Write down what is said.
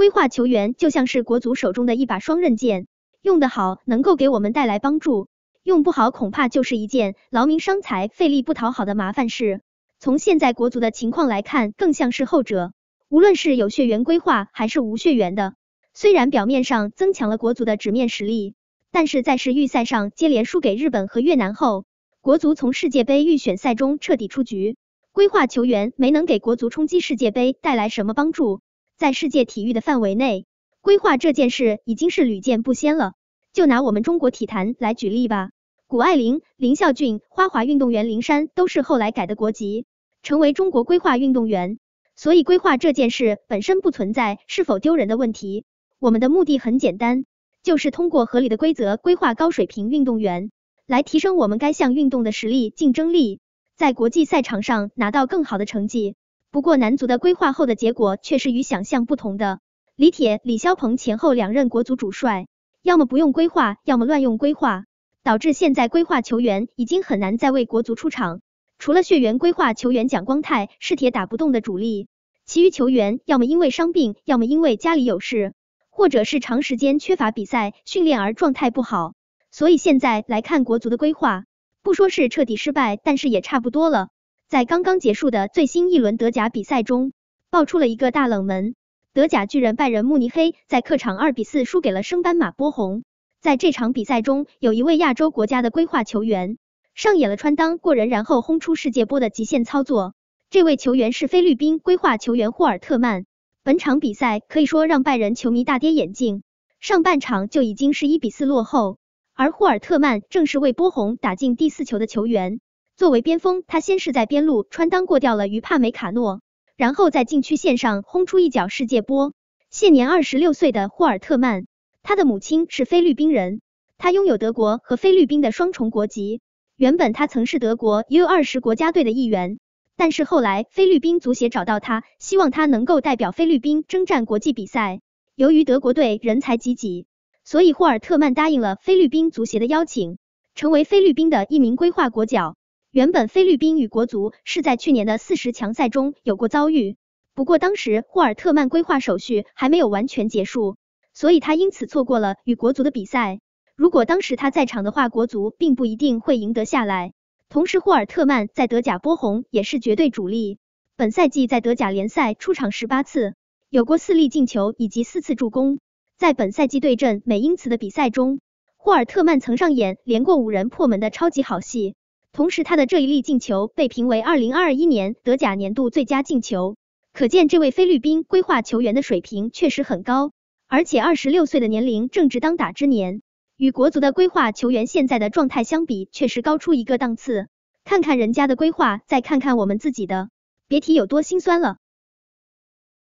规划球员就像是国足手中的一把双刃剑，用得好能够给我们带来帮助，用不好恐怕就是一件劳民伤财、费力不讨好的麻烦事。从现在国足的情况来看，更像是后者。无论是有血缘规划还是无血缘的，虽然表面上增强了国足的纸面实力，但是在世预赛上接连输给日本和越南后，国足从世界杯预选赛中彻底出局。规划球员没能给国足冲击世界杯带来什么帮助。在世界体育的范围内，规划这件事已经是屡见不鲜了。就拿我们中国体坛来举例吧，谷爱凌、林孝俊、花滑运动员林珊都是后来改的国籍，成为中国规划运动员。所以，规划这件事本身不存在是否丢人的问题。我们的目的很简单，就是通过合理的规则规划高水平运动员，来提升我们该项运动的实力竞争力，在国际赛场上拿到更好的成绩。不过，男足的规划后的结果却是与想象不同的。李铁、李霄鹏前后两任国足主帅，要么不用规划，要么乱用规划，导致现在规划球员已经很难再为国足出场。除了血缘规划球员蒋光泰是铁打不动的主力，其余球员要么因为伤病，要么因为家里有事，或者是长时间缺乏比赛训练而状态不好。所以现在来看国足的规划，不说是彻底失败，但是也差不多了。在刚刚结束的最新一轮德甲比赛中，爆出了一个大冷门。德甲巨人拜仁慕尼黑在客场二比四输给了升班马波鸿。在这场比赛中，有一位亚洲国家的规划球员上演了穿裆过人，然后轰出世界波的极限操作。这位球员是菲律宾规划球员霍尔特曼。本场比赛可以说让拜仁球迷大跌眼镜。上半场就已经是一比四落后，而霍尔特曼正是为波鸿打进第四球的球员。作为边锋，他先是在边路穿裆过掉了于帕梅卡诺，然后在禁区线上轰出一脚世界波。现年二十六岁的霍尔特曼，他的母亲是菲律宾人，他拥有德国和菲律宾的双重国籍。原本他曾是德国 U 二十国家队的一员，但是后来菲律宾足协找到他，希望他能够代表菲律宾征战国际比赛。由于德国队人才济济，所以霍尔特曼答应了菲律宾足协的邀请，成为菲律宾的一名规划国脚。原本菲律宾与国足是在去年的四十强赛中有过遭遇，不过当时霍尔特曼规划手续还没有完全结束，所以他因此错过了与国足的比赛。如果当时他在场的话，国足并不一定会赢得下来。同时，霍尔特曼在德甲波鸿也是绝对主力，本赛季在德甲联赛出场十八次，有过四粒进球以及四次助攻。在本赛季对阵美因茨的比赛中，霍尔特曼曾上演连过五人破门的超级好戏。同时，他的这一粒进球被评为二零二一年德甲年度最佳进球，可见这位菲律宾规划球员的水平确实很高。而且二十六岁的年龄正值当打之年，与国足的规划球员现在的状态相比，确实高出一个档次。看看人家的规划，再看看我们自己的，别提有多心酸了。